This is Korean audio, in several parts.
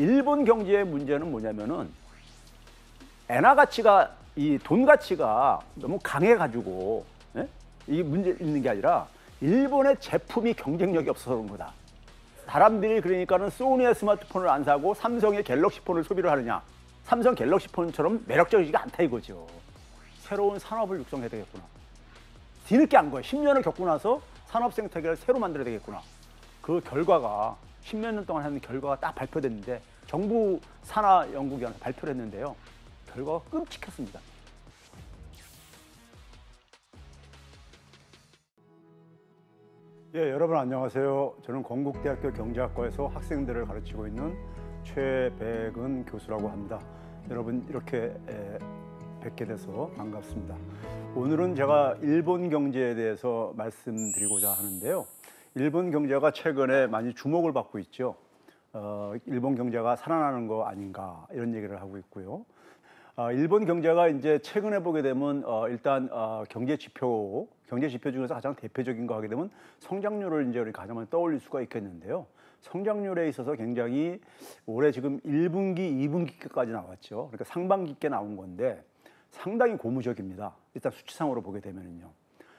일본 경제의 문제는 뭐냐면은 엔화 가치가 이 돈 가치가 너무 강해 가지고 예? 이 문제 있는 게 아니라 일본의 제품이 경쟁력이 없어서 그런 거다. 사람들이 그러니까는 소니의 스마트폰을 안 사고 삼성의 갤럭시폰을 소비를 하느냐. 삼성 갤럭시폰처럼 매력적이지가 않다 이거죠. 새로운 산업을 육성해야 되겠구나. 뒤늦게 한거예 10년을 겪고 나서 산업 생태계를 새로 만들어야 되겠구나. 그 결과가 십몇년 동안 하는 결과가 딱 발표됐는데 정부 산하 연구위원회 발표를 했는데요. 결과가 끔찍했습니다. 예, 여러분 안녕하세요. 저는 건국대학교 경제학과에서 학생들을 가르치고 있는 최백은 교수라고 합니다. 여러분 이렇게 뵙게 돼서 반갑습니다. 오늘은 제가 일본 경제에 대해서 말씀드리고자 하는데요. 일본 경제가 최근에 많이 주목을 받고 있죠. 어, 일본 경제가 살아나는 거 아닌가 이런 얘기를 하고 있고요. 어, 일본 경제가 이제 최근에 보게 되면 어, 일단 어, 경제 지표 경제 지표 중에서 가장 대표적인 거 하게 되면 성장률을 이제 우리 가장 많이 떠올릴 수가 있겠는데요. 성장률에 있어서 굉장히 올해 지금 1분기, 2분기까지 나왔죠. 그러니까 상반기께 나온 건데 상당히 고무적입니다. 일단 수치상으로 보게 되면요.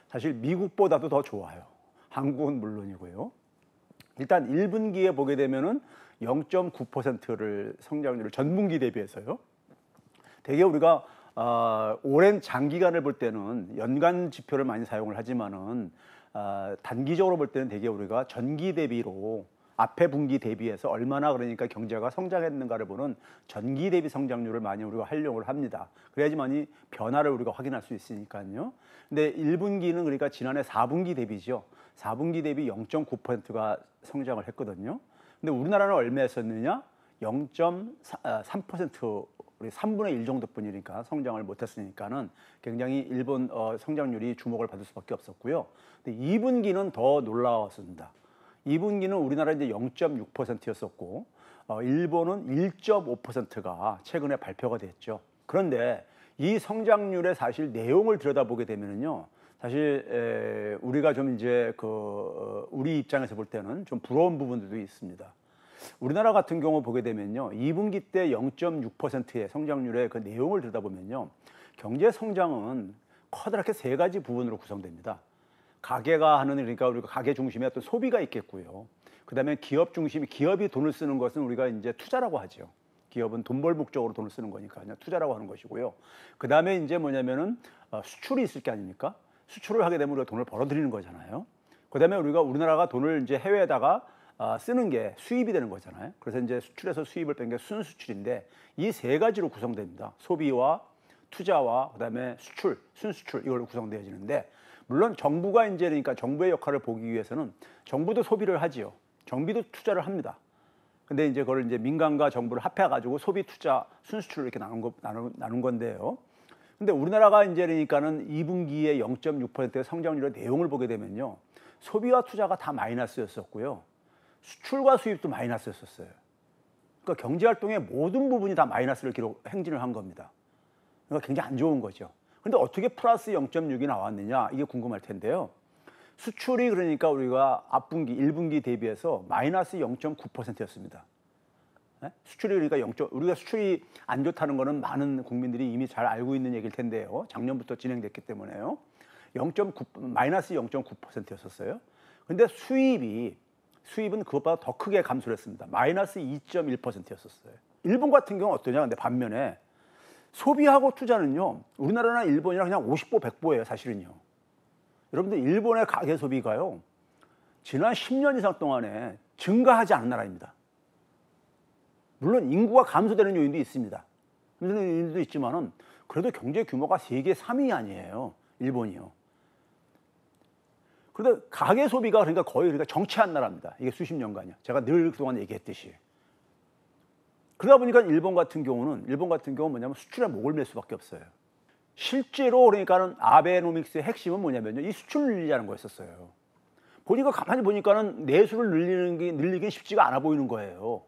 사실 미국보다도 더 좋아요. 한국은 물론이고요. 일단 1분기에 보게 되면은 0.9%를 성장률을 전분기 대비해서요. 대개 우리가 어, 오랜 장기간을 볼 때는 연간 지표를 많이 사용을 하지만은 어, 단기적으로 볼 때는 대개 우리가 전기 대비로 앞에 분기 대비해서 얼마나 그러니까 경제가 성장했는가를 보는 전기 대비 성장률을 많이 우리가 활용을 합니다. 그래야지만이 변화를 우리가 확인할 수 있으니까요. 근데 1분기는 그러니까 지난해 4분기 대비죠. 4분기 대비 0.9%가 성장을 했거든요. 근데 우리나라는 얼마였었느냐? 0.3% 우리 3분의 1 정도뿐이니까 성장을 못했으니까는 굉장히 일본 어, 성장률이 주목을 받을 수밖에 없었고요. 근데 2분기는 더 놀라웠습니다. 2분기는 우리나라 이제 0.6%였었고 어, 일본은 1.5%가 최근에 발표가 됐죠. 그런데 이 성장률의 사실 내용을 들여다보게 되면요. 사실 우리가 좀 이제 그 어, 우리 입장에서 볼 때는 좀 부러운 부분들도 있습니다. 우리나라 같은 경우 보게 되면요. 2분기 때 0.6%의 성장률의 그 내용을 들여다보면요. 경제 성장은 커다랗게 세 가지 부분으로 구성됩니다. 가게가 하는 그러니까 우리가 가게 중심의 어떤 소비가 있겠고요. 그다음에 기업 중심이 기업이 돈을 쓰는 것은 우리가 이제 투자라고 하죠. 기업은 돈벌 목적으로 돈을 쓰는 거니까 그냥 투자라고 하는 것이고요. 그다음에 이제 뭐냐면은 어, 수출이 있을 게 아닙니까? 수출을 하게 되면 우리가 돈을 벌어들이는 거잖아요. 그다음에 우리가 우리나라가 돈을 이제 해외에다가 아, 쓰는 게 수입이 되는 거잖아요. 그래서 이제 수출에서 수입을 뺀 게 순수출인데 이 세 가지로 구성됩니다. 소비와 투자와 그다음에 수출, 순수출 이걸로 구성되어지는데 물론 정부가 이제 그러니까 정부의 역할을 보기 위해서는 정부도 소비를 하지요. 정비도 투자를 합니다. 근데 이제 그걸 이제 민간과 정부를 합해 가지고 소비 투자 순수출을 이렇게 나눈 거 나눈, 나눈 건데요. 근데 우리나라가 이제 그러니까는 2분기에 0.6%의 성장률의 내용을 보게 되면요. 소비와 투자가 다 마이너스였었고요. 수출과 수입도 마이너스였었어요. 그러니까 경제 활동의 모든 부분이 다 마이너스를 기록 행진을 한 겁니다. 그러니까 굉장히 안 좋은 거죠. 근데 어떻게 플러스 0.6이 나왔느냐 이게 궁금할 텐데요. 수출이 그러니까 우리가 앞분기 1분기 대비해서 마이너스 0.9%였습니다. 예? 수출이 우리가 영점 우리가 수출이 안 좋다는 거는 많은 국민들이 이미 잘 알고 있는 얘기일 텐데요. 작년부터 진행됐기 때문에요. 0.9 마이너스 0.9%였었어요. 근데 수입이 수입은 그것보다 더 크게 감소를 했습니다. 마이너스 2.1%였었어요. 일본 같은 경우는 어떠냐? 근데 반면에 소비하고 투자는요. 우리나라나 일본이랑 그냥 50보 100보예요, 사실은요. 여러분들 일본의 가계 소비가요. 지난 10년 이상 동안에 증가하지 않은 나라입니다. 물론 인구가 감소되는 요인도 있습니다. 감소되는 요인도 있지만은 그래도 경제 규모가 세계 3위 아니에요. 일본이요. 그런데 가계 소비가 그러니까 거의 그러니까 정체한 나라입니다. 이게 수십 년간이요. 제가 늘 그동안 얘기했듯이. 그러다 보니까 일본 같은 경우는 일본 같은 경우 뭐냐면 수출에 목을 맬 수밖에 없어요. 실제로 그러니까는 아베노믹스의 핵심은 뭐냐면요. 이수출 늘리자는 거였었어요. 보니까 가만히 보니까는 내수를 늘리는 게 늘리기 쉽지가 않아 보이는 거예요.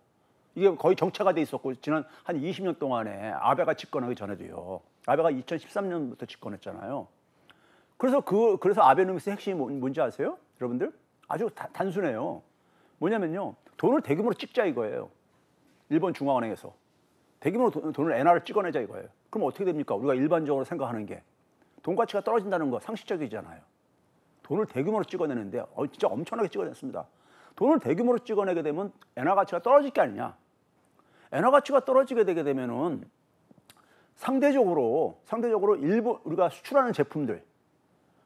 이게 거의 정체가 돼 있었고 지난 한 20년 동안에 아베가 집권하기 전에도요. 아베가 2013년부터 집권했잖아요. 그래서 그 그래서 아베노믹스 핵심이 뭔지 아세요? 여러분들? 아주 다, 단순해요. 뭐냐면요. 돈을 대규모로 찍자 이거예요. 일본 중앙은행에서 대규모로 돈, 을 엔화를 찍어내자 이거예요. 그럼 어떻게 됩니까? 우리가 일반적으로 생각하는 게 돈 가치가 떨어진다는 거 상식적이잖아요. 돈을 대규모로 찍어내는데 어, 진짜 엄청나게 찍어냈습니다. 돈을 대규모로 찍어내게 되면 엔화 가치가 떨어질 게 아니냐. 엔화 가치가 떨어지게 되게 되면은 상대적으로 상대적으로 일부 우리가 수출하는 제품들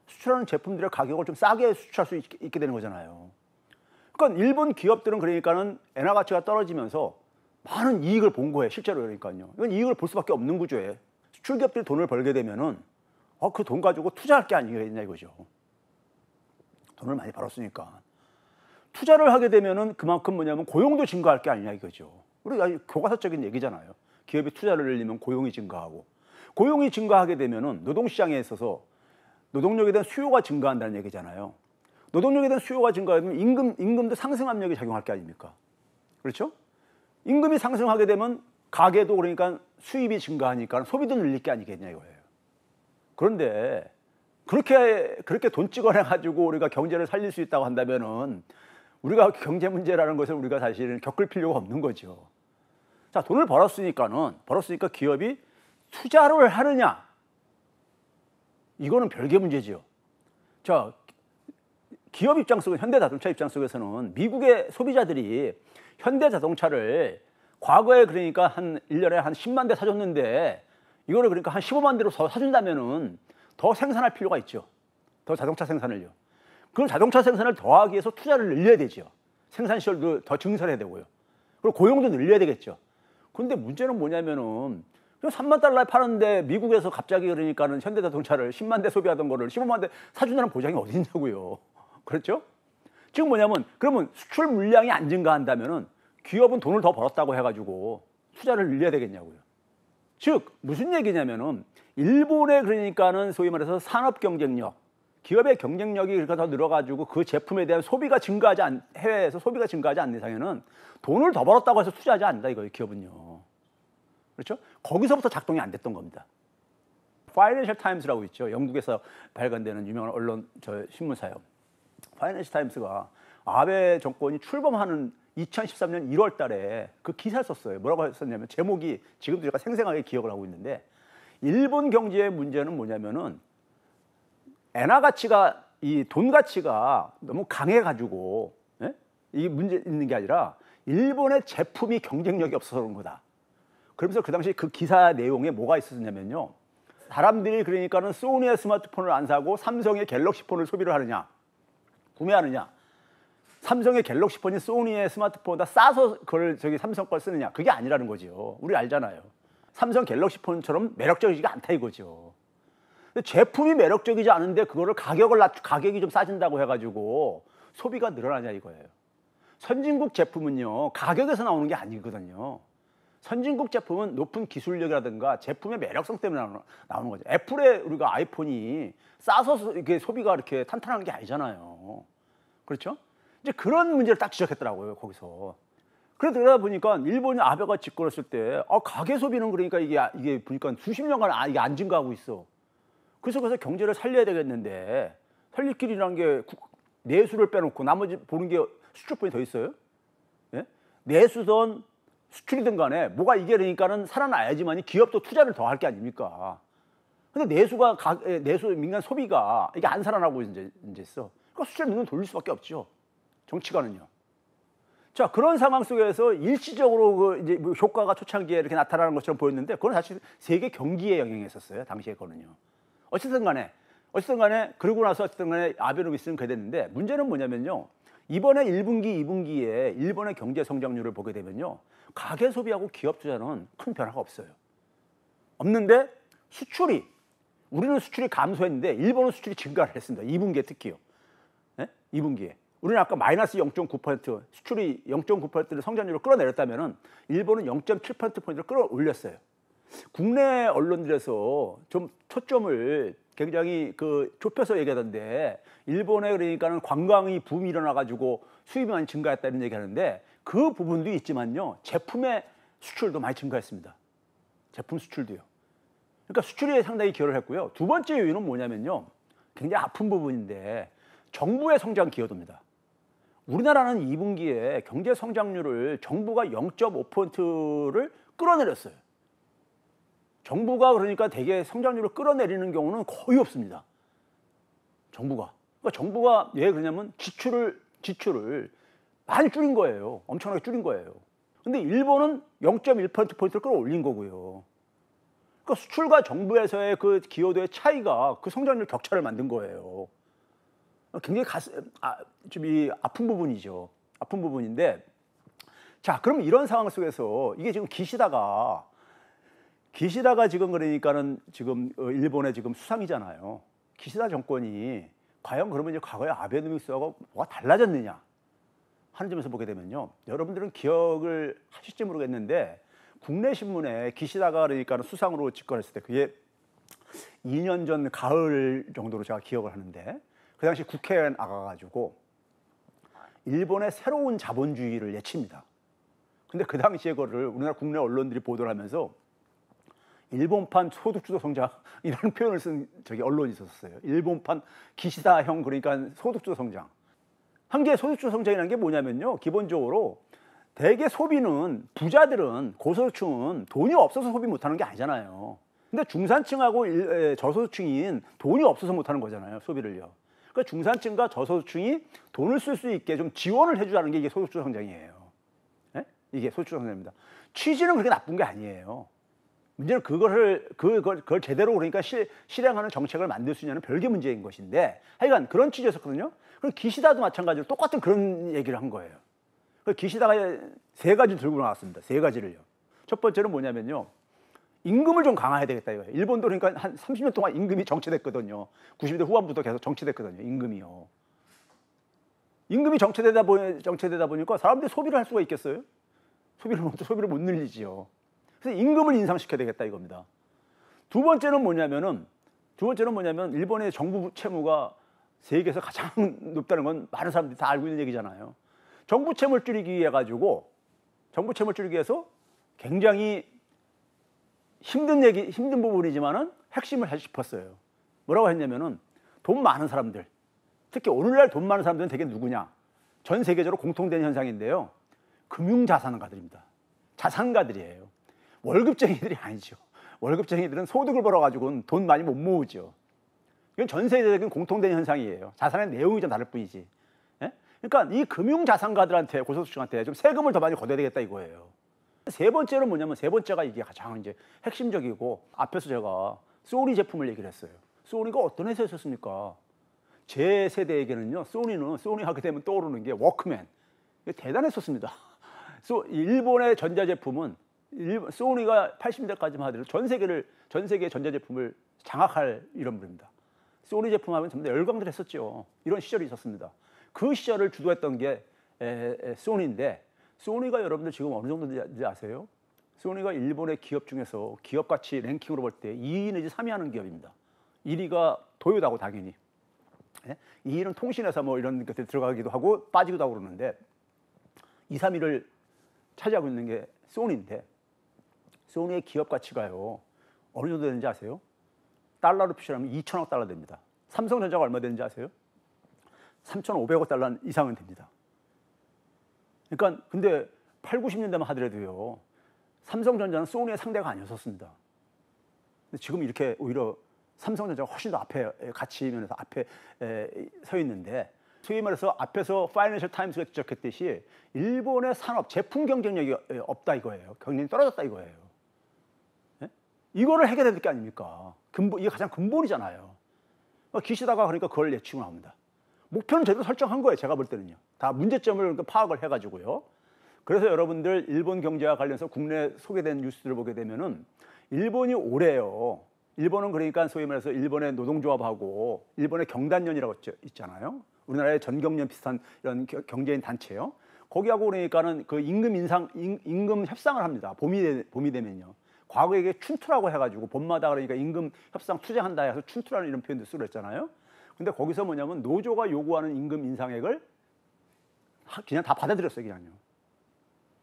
수출하는 제품들의 가격을 좀 싸게 수출할 수 있, 게 되는 거잖아요. 그러니까 일본 기업들은 그러니까는 엔화 가치가 떨어지면서 많은 이익을 본 거예요. 실제로 그러니까요. 이건 이익을 볼 수밖에 없는 구조에 수출 기업들이 돈을 벌게 되면은 어, 그돈 가지고 투자할 게 아니겠냐 이거죠. 돈을 많이 벌었으니까 투자를 하게 되면은 그만큼 뭐냐면 고용도 증가할 게 아니냐 이거죠. 우리 아 교과서적인 얘기잖아요. 기업이 투자를 늘리면 고용이 증가하고 고용이 증가하게 되면은 노동시장에 있어서 노동력에 대한 수요가 증가한다는 얘기잖아요. 노동력에 대한 수요가 증가하면 임금 임금도 상승 압력이 작용할 게 아닙니까? 그렇죠? 임금이 상승하게 되면 가게도 그러니까 수입이 증가하니까 소비도 늘릴 게 아니겠냐 이거예요. 그런데 그렇게 그렇게 돈 찍어내 가지고 우리가 경제를 살릴 수 있다고 한다면은 우리가 경제 문제라는 것을 우리가 사실은 겪을 필요가 없는 거죠. 자, 돈을 벌었으니까는 벌었으니까 기업이 투자를 하느냐 이거는 별개 문제지요. 자, 기업 입장 속에 현대자동차 입장 속에서는 미국의 소비자들이 현대자동차를 과거에 그러니까 한 1년에 한 10만 대 사줬는데 이거를 그러니까 한 15만 대로 더 사준다면은 더 생산할 필요가 있죠. 더 자동차 생산을요. 그 자동차 생산을 더하기 위해서 투자를 늘려야 되죠. 생산 시설도 더 증설해야 되고요. 그리고 고용도 늘려야 되겠죠. 그런데 문제는 뭐냐면은 그 3만 달러에 파는데 미국에서 갑자기 그러니까는 현대자동차를 10만 대 소비하던 거를 15만 대 사준다는 보장이 어디 있냐고요. 그렇죠? 지금 뭐냐면 그러면 수출 물량이 안 증가한다면은 기업은 돈을 더 벌었다고 해가지고 투자를 늘려야 되겠냐고요. 즉 무슨 얘기냐면은 일본의 그러니까는 소위 말해서 산업 경쟁력 기업의 경쟁력이 그렇게 더 늘어가지고 그 제품에 대한 소비가 증가하지 않 해외에서 소비가 증가하지 않는 이상에는 돈을 더 벌었다고 해서 투자하지 않는다 이거예요 기업은요 그렇죠 거기서부터 작동이 안 됐던 겁니다 파이낸셜 타임스라고 있죠 영국에서 발간되는 유명한 언론 저 신문사요 파이낸셜 타임스가 아베 정권이 출범하는 2013년 1월 달에 그 기사를 썼어요 뭐라고 했었냐면 제목이 지금도 제가 생생하게 기억을 하고 있는데 일본 경제의 문제는 뭐냐면은 엔화 가치가 이 돈 가치가 너무 강해 가지고 예? 이 문제 있는 게 아니라 일본의 제품이 경쟁력이 없어서 그런 거다. 그러면서 그 당시 그 기사 내용에 뭐가 있었냐면요. 사람들이 그러니까는 소니의 스마트폰을 안 사고 삼성의 갤럭시폰을 소비를 하느냐, 구매하느냐. 삼성의 갤럭시폰이 소니의 스마트폰보다 싸서 그걸 저기 삼성 걸 쓰느냐. 그게 아니라는 거지요. 우리 알잖아요. 삼성 갤럭시폰처럼 매력적이지가 않다 이거죠. 제품이 매력적이지 않은데 그거를 가격을 낮추 가격이 좀 싸진다고 해가지고 소비가 늘어나냐 이거예요. 선진국 제품은요 가격에서 나오는 게 아니거든요. 선진국 제품은 높은 기술력이라든가 제품의 매력성 때문에 나오는 거죠. 애플의 우리가 아이폰이 싸서 이게 소비가 이렇게 탄탄한 게 아니잖아요. 그렇죠? 이제 그런 문제를 딱 지적했더라고요 거기서. 그러다 래 보니까 일본이 아베가 집권했을 때 아, 가계 소비는 그러니까 이게 이게 보니까 수십 년간 아, 이게 안 증가하고 있어. 그 속에서 경제를 살려야 되겠는데 살릴 길이라는 게 내수를 빼놓고 나머지 보는 게 수출분이 더 있어요? 예? 내수든 수출이든 간에 뭐가 이게 되니까는 살아나야지만 기업도 투자를 더 할 게 아닙니까? 근데 내수가 가, 내수 민간 소비가 이게 안 살아나고 이제, 이제 있어. 그러니까 수출 눈을 돌릴 수밖에 없죠. 정치가는요. 자 그런 상황 속에서 일시적으로 그 이제 뭐 효과가 초창기에 이렇게 나타나는 것처럼 보였는데 그건 사실 세계 경기에 영향했었어요 당시에 거는요. 어쨌든 간에 어쨌든 간에 그러고 나서 어쨌든 간에 아베노미스는 그래 됐는데 문제는 뭐냐면요. 이번에 1분기, 2분기에 일본의 경제 성장률을 보게 되면요. 가계 소비하고 기업 투자는 큰 변화가 없어요. 없는데 수출이 우리는 수출이 감소했는데 일본은 수출이 증가를 했습니다. 2분기에 특히요. 네? 예? 2분기에. 우리는 아까 마이너스 0.9% 수출이 0.9%를 성장률을 끌어내렸다면 일본은 0.7%포인트를 끌어올렸어요. 국내 언론들에서 좀 초점을 굉장히 그 좁혀서 얘기하던데 일본에 그러니까는 관광이 붐이 일어나가지고 수입이 많이 증가했다는 얘기하는데 그 부분도 있지만요 제품의 수출도 많이 증가했습니다. 제품 수출도요. 그러니까 수출이 상당히 기여를 했고요. 두 번째 이유는 뭐냐면요 굉장히 아픈 부분인데 정부의 성장 기여도입니다. 우리나라는 2분기에 경제 성장률을 정부가 0.5%를 끌어내렸어요. 정부가 그러니까 대개 성장률을 끌어내리는 경우는 거의 없습니다. 정부가. 그러니까 정부가 왜 그러냐면 지출을 지출을 많이 줄인 거예요. 엄청나게 줄인 거예요. 근데 일본은 0.1%포인트를 끌어올린 거고요. 그러니까 수출과 정부에서의 그 기여도의 차이가 그 성장률 격차를 만든 거예요. 굉장히 가슴, 아, 좀이 아픈 부분이죠. 아픈 부분인데 자, 그럼 이런 상황 속에서 이게 지금 기시다가 기시다가 지금 그러니까는 지금 어, 일본의 지금 수상이잖아요. 기시다 정권이 과연 그러면 이제 과거의 아베 노믹스하고 뭐가 달라졌느냐 하는 점에서 보게 되면요. 여러분들은 기억을 하실지 모르겠는데 국내 신문에 기시다가 그러니까 는 수상으로 집권했을때 그게 2년 전 가을 정도로 제가 기억을 하는데 그 당시 국회에 나가가지고 일본의 새로운 자본주의를 예칩니다. 근데 그 당시에 그거를 우리나라 국내 언론들이 보도를 하면서 일본판 소득주도 성장 이런 표현을 쓴 저기 언론이 있었어요. 일본판 기시다형 그러니까 소득주도 성장. 한계 소득주도 성장이라는 게 뭐냐면요. 기본적으로 대개 소비는 부자들은 고소득층은 돈이 없어서 소비 못하는 게 아니잖아요. 근데 중산층하고 일, 에, 저소득층인 돈이 없어서 못하는 거잖아요. 소비를요. 그러니까 중산층과 저소득층이 돈을 쓸 수 있게 좀 지원을 해주자는 게 이게 소득주도 성장이에요. 네? 이게 소득주도 성장입니다. 취지는 그렇게 나쁜 게 아니에요. 문제는 그거를 그걸, 그걸 제대로 그러니까 실, 실행하는 정책을 만들 수 있냐는 별개 문제인 것인데 하여간 그런 취지였었거든요. 그럼 기시다도 마찬가지로 똑같은 그런 얘기를 한 거예요. 그 기시다가 세 가지 들고 나왔습니다. 세 가지를요. 첫 번째는 뭐냐면요. 임금을 좀 강화해야 되겠다 이거예요. 일본도 그러니까 한 30년 동안 임금이 정체됐거든요. 90대 후반부터 계속 정체됐거든요. 임금이요. 임금이 정체되다 보니 정체되다 보니까 사람들이 소비를 할 수가 있겠어요? 소비를 소비를 못 늘리지요. 그래서 임금을 인상시켜야 되겠다 이겁니다. 두 번째는 뭐냐면은 두 번째는 뭐냐면 일본의 정부 채무가 세계에서 가장 높다는 건 많은 사람들이 다 알고 있는 얘기잖아요. 정부 채무를 줄이기 위해 가지고 정부 채무를 줄이기 위해서 굉장히 힘든 얘기 힘든 부분이지만은 핵심을 하해싶었어요 뭐라고 했냐면은 돈 많은 사람들 특히 오늘날 돈 많은 사람들은 대개 누구냐? 전 세계적으로 공통된 현상인데요. 금융 자산가들입니다. 자산가들이에요. 월급쟁이들이 아니죠. 월급쟁이들은 소득을 벌어가지고는 돈 많이 못 모으죠. 이건 전 세계적인 공통된 현상이에요. 자산의 내용이 좀 다를 뿐이지. 예? 그러니까 이 금융 자산가들한테 고소득층한테 좀 세금을 더 많이 걷어야 되겠다 이거예요. 세 번째는 뭐냐면 세 번째가 이게 가장 이제 핵심적이고 앞에서 제가 소니 제품을 얘기를 했어요. 소니가 어떤 회사에서 씁니까? 제 세대에게는요. 소니는 소니 하게 되면 떠오르는 게 워크맨. 대단했었습니다. 일본의 전자제품은 일본, 소니가 80년대까지만 하더라도 전 세계를 전 세계 전자 제품을 장악할 이런 분입니다. 소니 제품하면 전부 다 열광들 했었죠. 이런 시절이 있었습니다. 그 시절을 주도했던 게 에, 에, 소니인데 소니가 여러분들 지금 어느 정도인지 아, 아세요? 소니가 일본의 기업 중에서 기업 가치 랭킹으로 볼 때 2위 내지 3위 하는 기업입니다. 1위가 도요다고 당연히. 예? 2위는 통신에서뭐 이런 것들 들어가기도 하고 빠지기도 하고 그러는데 2, 3위를 차지하고 있는 게 소니인데 소니의 기업 가치가요. 어느 정도 되는지 아세요? 달러로 표시하면 2천억 달러 됩니다. 삼성전자가 얼마 되는지 아세요? 3,500억 달러 이상은 됩니다. 그러니까 근데 8, 90년대만 하더라도요. 삼성전자는 소니의 상대가 아니었었습니다. 근데 지금 이렇게 오히려 삼성전자가 훨씬 더 앞에 가치 면에서 앞에 에, 서 있는데 소위 말해서 앞에서 파이낸셜 타임스가 지적했듯이 일본의 산업 제품 경쟁력이 없다 이거예요. 경쟁이 떨어졌다 이거예요. 이거를 해결해야 될 게 아닙니까? 근본, 이게 가장 근본이잖아요. 기시다가 그러니까 그걸 예측고합니다 목표는 제대로 설정한 거예요. 제가 볼 때는요. 다 문제점을 그러니까 파악을 해가지고요. 그래서 여러분들 일본 경제와 관련해서 국내 소개된 뉴스들을 보게 되면은 일본이 오래요. 일본은 그러니까 소위 말해서 일본의 노동조합하고 일본의 경단련이라고 있잖아요. 우리나라의 전경련 비슷한 이런 경제인 단체요. 거기하고 그러니까는 그 임금 인상 임, 임금 협상을 합니다. 봄이 봄이 되면요. 과거에 춘투라고 해가지고 봄마다 그러니까 임금 협상 투쟁한다 해서 춘투라는 이런 표현도 쓰고 그랬잖아요. 근데 거기서 뭐냐면 노조가 요구하는 임금 인상액을 그냥 다 받아들였어요, 그냥요.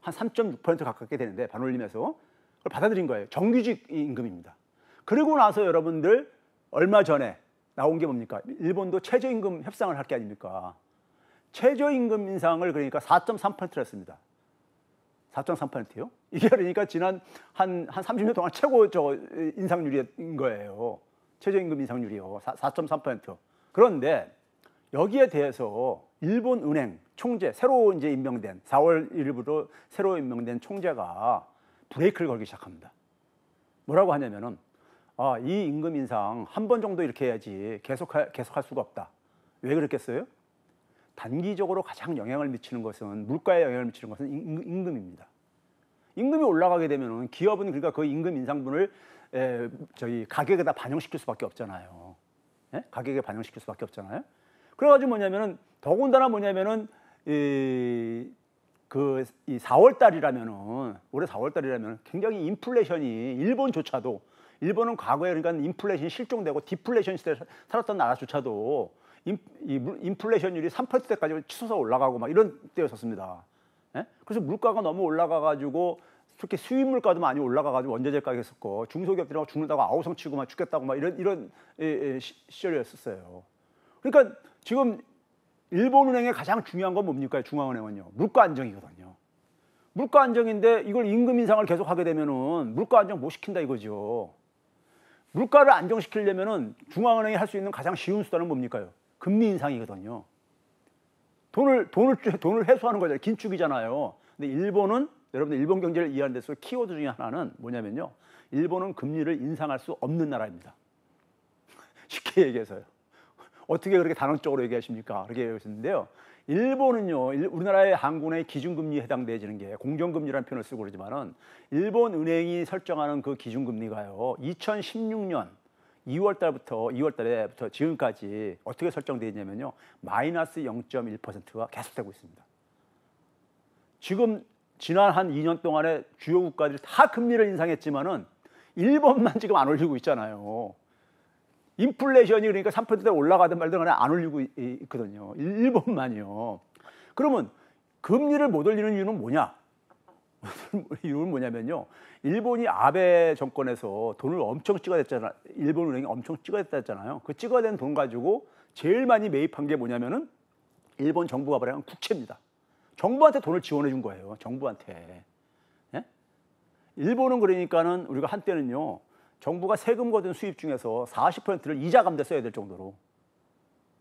한 3.6% 가깝게 되는데 반올림해서 그걸 받아들인 거예요. 정규직 임금입니다. 그리고 나서 여러분들 얼마 전에 나온 게 뭡니까? 일본도 최저임금 협상을 할 게 아닙니까? 최저임금 인상을 그러니까 4.3%를 했습니다. 4.3%요? 이게 그러니까 지난 한, 한 30년 동안 최고 저 인상률인 거예요. 최저임금 인상률이요. 4.3%. 그런데 여기에 대해서 일본은행 총재, 새로 이제 임명된 4월 1일부터 새로 임명된 총재가 브레이크를 걸기 시작합니다. 뭐라고 하냐면은 아, 이 임금 인상 한 번 정도 이렇게 해야지 계속할, 계속할 수가 없다. 왜 그랬겠어요? 단기적으로 가장 영향을 미치는 것은 물가에 영향을 미치는 것은 임금입니다. 임금이 올라가게 되면 기업은 그러니까 그 임금 인상분을 에, 저희 가격에다 반영시킬 수밖에 없잖아요. 예? 가격에 반영시킬 수밖에 없잖아요. 그래가지고 뭐냐면은 더군다나 뭐냐면은 이 그이 4월 그 달이라면은 올해 4월 달이라면 굉장히 인플레이션이 일본조차도 일본은 과거에 그러니까 인플레이션이 실종되고 디플레이션 시대에 살았던 나라조차도 인, 이, 인플레이션율이 3%대까지 치솟아 올라가고 막 이런 때였었습니다. 예? 그래서 물가가 너무 올라가가지고 특히 수입 물가도 많이 올라가가지고 원자재 가격 했었고 중소기업들하고 죽는다고 아우성 치고 막 죽겠다고 막 이런 이런 예, 예, 시절이었었어요. 그러니까 지금 일본은행의 가장 중요한 건 뭡니까 중앙은행은요 물가 안정이거든요. 물가 안정인데 이걸 임금 인상을 계속 하게 되면은 물가 안정 못 시킨다 이거죠. 물가를 안정시키려면은 중앙은행이 할 수 있는 가장 쉬운 수단은 뭡니까요? 금리 인상이거든요. 돈을 돈을 돈을 해소하는 거잖아요. 긴축이잖아요. 근데 일본은 여러분들 일본 경제를 이해하는 데서 키워드 중에 하나는 뭐냐면요. 일본은 금리를 인상할 수 없는 나라입니다. 쉽게 얘기해서요. 어떻게 그렇게 단언적으로 얘기하십니까? 그렇게 얘기하시는데요. 일본은요, 우리나라의 한국의 기준금리에 해당되지는 게 공정금리라는 표현을 쓰고 그러지만은 일본 은행이 설정하는 그 기준금리가요, 2016년 2월 달부터 2월 달에부터 지금까지 어떻게 설정되어 있냐면요. 마이너스 0.1%가 계속되고 있습니다. 지금 지난 한 2년 동안에 주요 국가들이 다 금리를 인상했지만은 일본만 지금 안 올리고 있잖아요. 인플레이션이 그러니까 3%대 올라가든 말든 간에 안 올리고 있거든요. 일본만이요. 그러면 금리를 못 올리는 이유는 뭐냐? 이유는 뭐냐면요. 일본이 아베 정권에서 돈을 엄청 찍어댔잖아. 일본 은행이 엄청 찍어댔잖아요. 그찍어낸돈 가지고 제일 많이 매입한 게 뭐냐면은 일본 정부가 발행한 국채입니다. 정부한테 돈을 지원해 준 거예요. 정부한테. 예? 일본은 그러니까는 우리가 한때는요. 정부가 세금 거둔 수입 중에서 40%를 이자 감대 써야 될 정도로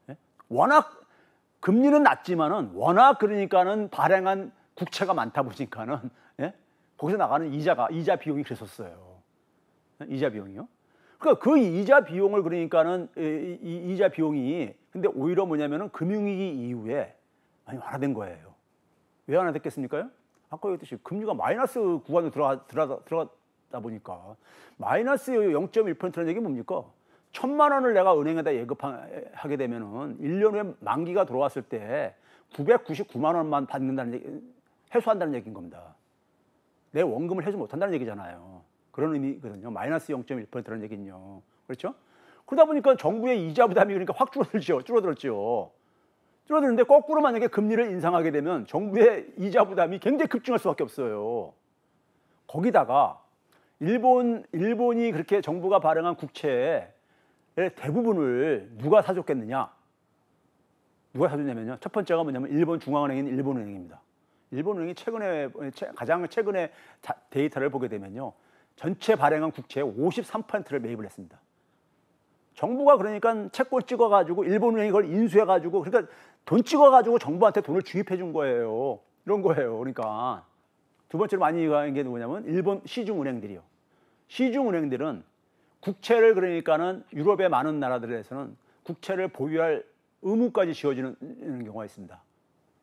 예? 워낙 금리는 낮지만은 워낙 그러니까는 발행한 국채가 많다 보니까는 거기서 나가는 이자가 이자 비용이 그랬었어요. 이자 비용이요. 그러니까 그 이자 비용을 그러니까는 이, 이, 이자 비용이 근데 오히려 뭐냐면은 금융위기 이후에 많이 완화된 거예요. 왜 완화됐겠습니까요? 아까 얘기했듯이 금리가 마이너스 구간으로 들어가, 들어가, 들어가다 보니까 마이너스 0.1%라는 얘기 뭡니까? 천만 원을 내가 은행에다 예금하게 되면은 1년 후에 만기가 돌아왔을 때 999만 원만 받는다는 얘기, 해소한다는 얘기인 겁니다. 내 원금을 해지 못한다는 얘기잖아요. 그런 의미거든요. 마이너스 0.1%라는 얘기는요. 그렇죠? 그러다 보니까 정부의 이자 부담이 그러니까 확 줄어들죠. 줄어들었죠. 줄어드는데 거꾸로 만약에 금리를 인상하게 되면 정부의 이자 부담이 굉장히 급증할 수밖에 없어요. 거기다가 일본 일본이 그렇게 정부가 발행한 국채의 대부분을 누가 사줬겠느냐? 누가 사줬냐면요. 첫 번째가 뭐냐면 일본 중앙은행인 일본은행입니다. 일본은행이 최근에 가장 최근에 데이터를 보게 되면요. 전체 발행한 국채의 53%를 매입을 했습니다. 정부가 그러니까 채권 찍어 가지고 일본은행이 그걸 인수해 가지고 그러니까 돈 찍어 가지고 정부한테 돈을 주입해 준 거예요. 이런 거예요. 그러니까 두 번째로 많이 가는 게 누구냐면 일본 시중 은행들이요. 시중 은행들은 국채를 그러니까는 유럽의 많은 나라들에서는 국채를 보유할 의무까지 지어지는 경우가 있습니다.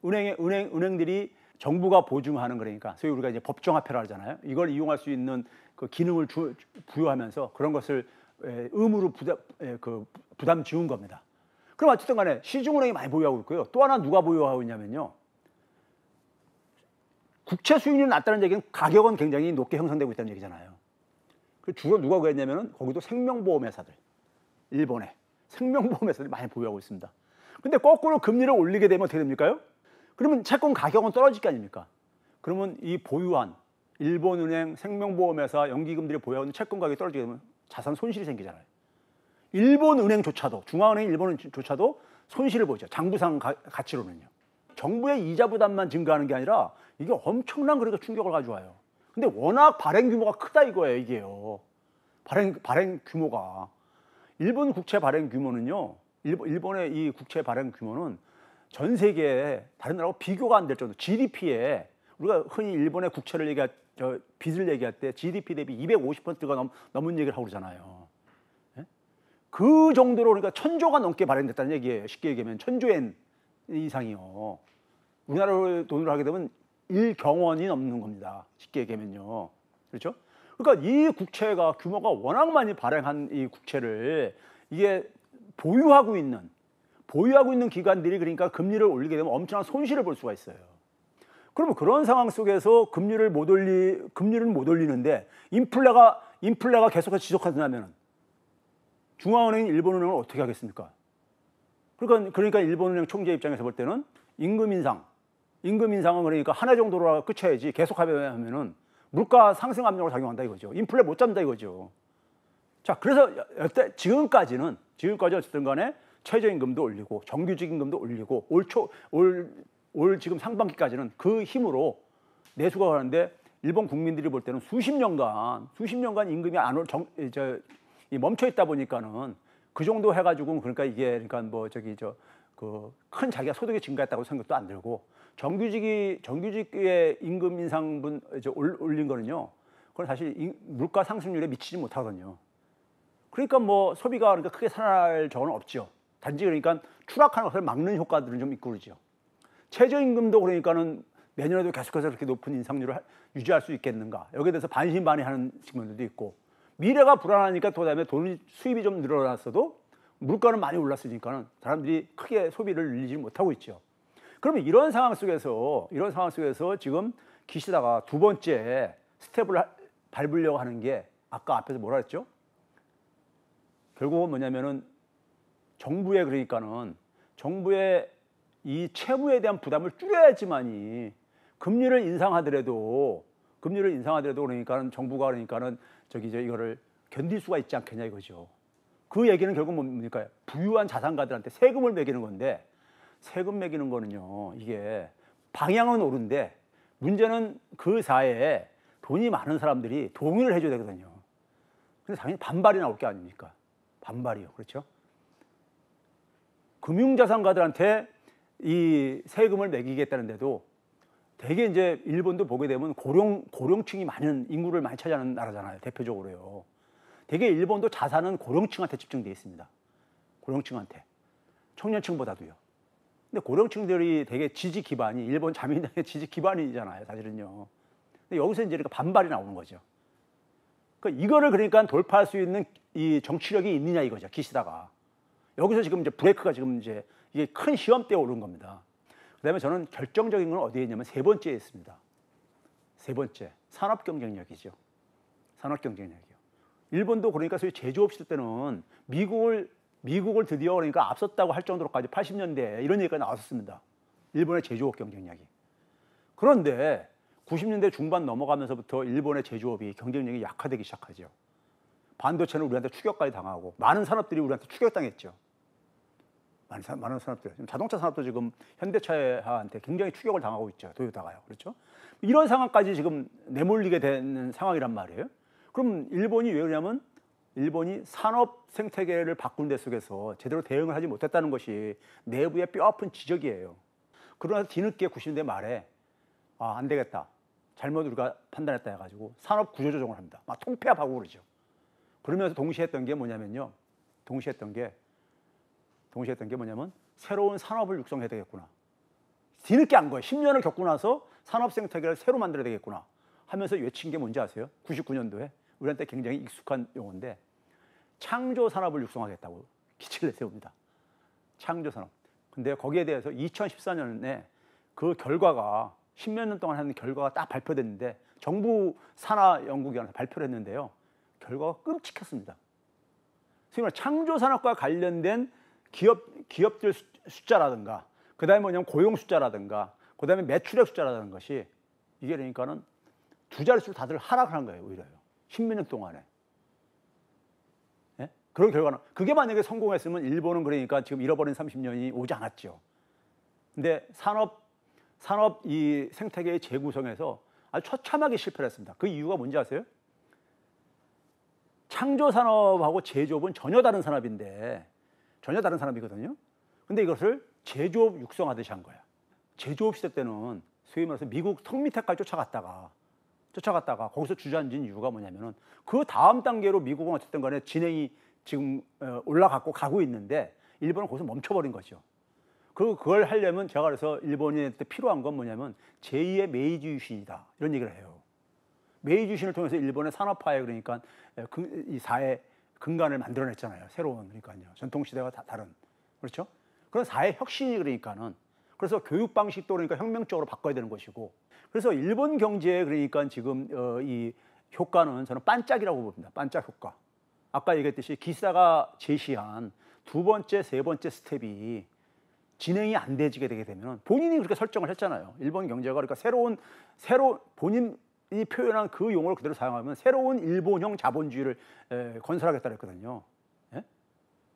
은행 의 은행 은행들이 정부가 보증하는 그러니까 소위 우리가 이제 법정화폐라 하잖아요. 이걸 이용할 수 있는 그 기능을 주, 부여하면서 그런 것을 예, 의무로 부담, 예, 그 부담 지운 겁니다. 그럼 어쨌든 간에 시중은행이 많이 보유하고 있고요. 또 하나 누가 보유하고 있냐면요. 국채 수익률이 낮다는 얘기는 가격은 굉장히 높게 형성되고 있다는 얘기잖아요. 그 주로 누가 그랬냐면 거기도 생명보험회사들, 일본에 생명보험회사들이 많이 보유하고 있습니다. 근데 거꾸로 금리를 올리게 되면 어떻게 됩니까요? 그러면 채권 가격은 떨어질 게 아닙니까? 그러면 이 보유한 일본은행, 생명보험회사, 연기금들이 보유하는 채권 가격이 떨어지게 되면 자산 손실이 생기잖아요. 일본은행조차도 중앙은행 일본은조차도 손실을 보죠. 장부상 가, 가치로는요. 정부의 이자 부담만 증가하는 게 아니라 이게 엄청난 그러니 충격을 가져와요. 근데 워낙 발행 규모가 크다 이거예요, 이게요. 발행 발행 규모가 일본 국채 발행 규모는요. 일본, 일본의 이 국채 발행 규모는 전 세계에 다른 나라하고 비교가 안 될 정도 GDP에 우리가 흔히 일본의 국채를 얘기할 저 빚을 얘기할 때 GDP 대비 250%가 넘, 넘은 얘기를 하고 그러잖아요. 예? 그 정도로 그러니까 천조가 넘게 발행됐다는 얘기예요. 쉽게 얘기하면 천조엔 이상이요. 우리나라 돈으로 하게 되면 1경원이 넘는 겁니다. 쉽게 얘기하면요. 그렇죠? 그러니까 이 국채가 규모가 워낙 많이 발행한 이 국채를 이게 보유하고 있는 보유하고 있는 기관들이 그러니까 금리를 올리게 되면 엄청난 손실을 볼 수가 있어요. 그러면 그런 상황 속에서 금리를 못 올리 금리를 못 올리는데 인플레가 인플레가 계속해서 지속한다면 중앙은행 일본은행은 어떻게 하겠습니까? 그러니까 그러니까 일본은행 총재 입장에서 볼 때는 임금 인상 임금 인상은 그러니까 한 해 정도로 끝쳐야지 계속하면은 물가 상승 압력으로 작용한다 이거죠. 인플레 못 잡는다 이거죠. 자, 그래서 여태 지금까지는 지금까지 어쨌든 간에 최저임금도 올리고 정규직 임금도 올리고 올초올 올 지금 상반기까지는 그 힘으로 내수가 가는데 일본 국민들이 볼 때는 수십 년간 수십 년간 임금이 안올저 정 멈춰 있다 보니까는 그 정도 해가지고 그러니까 이게 그러니까 뭐 저기 저 그 큰 자기가 소득이 증가했다고 생각도 안 들고 정규직이 정규직의 임금 인상분 이제 올린 거는요. 그건 사실 물가 상승률에 미치지 못하거든요. 그러니까 뭐 소비가 그러니까 크게 살아날 적은 없죠. 단지 그러니까 추락하는 것을 막는 효과들은 좀 있고 그러죠. 최저임금도 그러니까는 내년에도 계속해서 그렇게 높은 인상률을 유지할 수 있겠는가. 여기에 대해서 반신반의하는 측면들도 있고 미래가 불안하니까 또 다음에 돈 수입이 좀 늘어났어도 물가는 많이 올랐으니까는 사람들이 크게 소비를 늘리지 못하고 있죠. 그러면 이런 상황 속에서 이런 상황 속에서 지금 기시다가 두 번째 스텝을 밟으려고 하는 게 아까 앞에서 뭐라 했죠? 결국은 뭐냐면은 정부에 그러니까는 정부의 이 채무에 대한 부담을 줄여야지만이 금리를 인상하더라도 금리를 인상하더라도 그러니까는 정부가 그러니까는 저기 저 이거를 견딜 수가 있지 않겠냐 이거죠. 그 얘기는 결국 뭡니까? 부유한 자산가들한테 세금을 매기는 건데 세금 매기는 거는요. 이게 방향은 옳은데 문제는 그 사회에 돈이 많은 사람들이 동의를 해줘야 되거든요. 근데 당연히 반발이 나올 게 아닙니까? 반발이요. 그렇죠? 금융자산가들한테 이 세금을 매기겠다는데도 대개 이제 일본도 보게 되면 고령 고령층이 많은 인구를 많이 차지하는 나라잖아요. 대표적으로요. 대개 일본도 자산은 고령층한테 집중되어 있습니다. 고령층한테 청년층보다도요. 근데 고령층들이 되게 지지 기반이 일본 자민당의 지지 기반이잖아요, 사실은요. 근데 여기서 이제 이렇게 반발이 나오는 거죠. 그러니까 이거를 그러니까 돌파할 수 있는 이 정치력이 있느냐 이거죠, 기시다가. 여기서 지금 이제 브레이크가 지금 이제 이게 큰 시험대에 오른 겁니다. 그다음에 저는 결정적인 건 어디에 있냐면 세 번째에 있습니다. 세 번째 산업 경쟁력이죠. 산업 경쟁력이요. 일본도 그러니까 소위 제조업 시대 때는 미국을 미국을 드디어 그러니까 앞섰다고 할 정도로까지 80년대 이런 얘기가 나왔었습니다. 일본의 제조업 경쟁력이. 그런데 90년대 중반 넘어가면서부터 일본의 제조업이 경쟁력이 약화되기 시작하죠. 반도체는 우리한테 추격까지 당하고 많은 산업들이 우리한테 추격당했죠. 많은, 사, 많은 산업들. 지금 자동차 산업도 지금 현대차한테 굉장히 추격을 당하고 있죠. 도요타가요. 그렇죠? 이런 상황까지 지금 내몰리게 되는 상황이란 말이에요. 그럼 일본이 왜 그러냐면 일본이 산업 생태계를 바꾼 데 속에서 제대로 대응을 하지 못했다는 것이 내부의 뼈아픈 지적이에요. 그러나 뒤늦게 90년대 말에 아, 안 되겠다. 잘못 우리가 판단했다 해가지고 산업 구조 조정을 합니다. 막 통폐합하고 그러죠. 그러면서 동시에 했던 게 뭐냐면요. 동시에 했던 게 동시에 했던 게 뭐냐면 새로운 산업을 육성해야 되겠구나. 뒤늦게 한 거예요. 10년을 겪고 나서 산업 생태계를 새로 만들어야 되겠구나 하면서 외친 게 뭔지 아세요? 99년도에 우리한테 굉장히 익숙한 용어인데 창조 산업을 육성하겠다고 기치를 세웁니다. 창조 산업. 근데 거기에 대해서 2014년에 그 결과가 1 0몇년 동안 하는 결과가 딱 발표됐는데 정부 산하 연구기관에서 발표를 했는데요. 결과가 끔찍했습니다. 소위 창조산업과 관련된 기업, 기업들 숫자라든가, 그 다음에 뭐냐면 고용 숫자라든가, 그 다음에 매출액 숫자라는 것이 이게 그러니까는 두 자릿수로 다들 하락한 거예요, 오히려요. 십몇 년 동안에. 예? 그런 결과는, 그게 만약에 성공했으면 일본은 그러니까 지금 잃어버린 30년이 오지 않았죠. 근데 산업, 산업 이 생태계의 재구성에서 아주 처참하게 실패를 했습니다. 그 이유가 뭔지 아세요? 창조 산업하고 제조업은 전혀 다른 산업인데 전혀 다른 산업이거든요. 근데 이것을 제조업 육성하듯이 한 거야. 제조업 시대 때는 소위 말해서 미국 턱 밑에까지 쫓아갔다가 쫓아갔다가 거기서 주저앉은 이유가 뭐냐면은 그 다음 단계로 미국은 어쨌든 간에 진행이 지금 어, 올라갔고 가고 있는데 일본은 거기서 멈춰버린 거죠. 그 그걸 하려면 제가 그래서 일본인한테 필요한 건 뭐냐면 제2의 메이지 유신이다 이런 얘기를 해요. 메이주신을 통해서 일본의 산업화에 그러니까 예, 이 사회 근간을 만들어냈잖아요. 새로운 그러니까요. 전통 시대와 다 다른 그렇죠? 그런 사회 혁신이 그러니까는 그래서 교육 방식도 그러니까 혁명적으로 바꿔야 되는 것이고 그래서 일본 경제에 그러니까 지금 어, 이 효과는 저는 반짝이라고 봅니다. 반짝 효과. 아까 얘기했듯이 기사가 제시한 두 번째, 세 번째 스텝이 진행이 안 되지게 되게 되면 본인이 그렇게 설정을 했잖아요. 일본 경제가 그러니까 새로운 새로 본인 이 표현한 그 용어를 그대로 사용하면 새로운 일본형 자본주의를 에, 건설하겠다 고 했거든요. 예?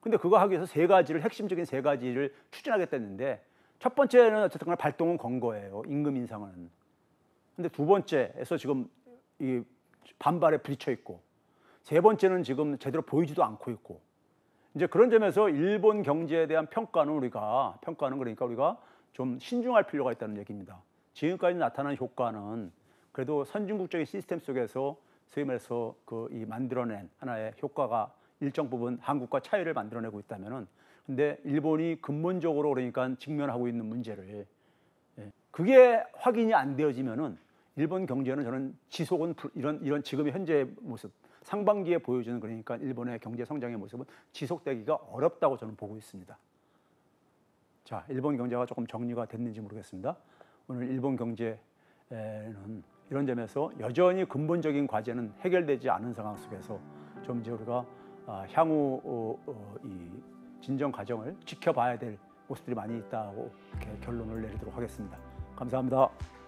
근데 그거 하기 위해서 세 가지를 핵심적인 세 가지를 추진하겠다는데 첫 번째는 어쨌든 간에 발동은 건 거예요. 임금 인상은. 근데 두 번째에서 지금 이 반발에 부딪혀 있고 세 번째는 지금 제대로 보이지도 않고 있고 이제 그런 점에서 일본 경제에 대한 평가는 우리가 평가는 그러니까 우리가 좀 신중할 필요가 있다는 얘기입니다. 지금까지 나타난 효과는 그래도 선진국적인 시스템 속에서 소위 말해서 그 이 만들어낸 하나의 효과가 일정 부분 한국과 차이를 만들어내고 있다면은 근데 일본이 근본적으로 그러니까 직면하고 있는 문제를 예. 그게 확인이 안 되어지면은 일본 경제는 저는 지속은 이런 이런 지금 현재 모습 상반기에 보여주는 그러니까 일본의 경제 성장의 모습은 지속되기가 어렵다고 저는 보고 있습니다. 자, 일본 경제가 조금 정리가 됐는지 모르겠습니다. 오늘 일본 경제는 이런 점에서 여전히 근본적인 과제는 해결되지 않은 상황 속에서 좀 이제 우리가 아, 향후 어, 어, 이 진정 과정을 지켜봐야 될 모습들이 많이 있다고 결론을 내리도록 하겠습니다. 감사합니다.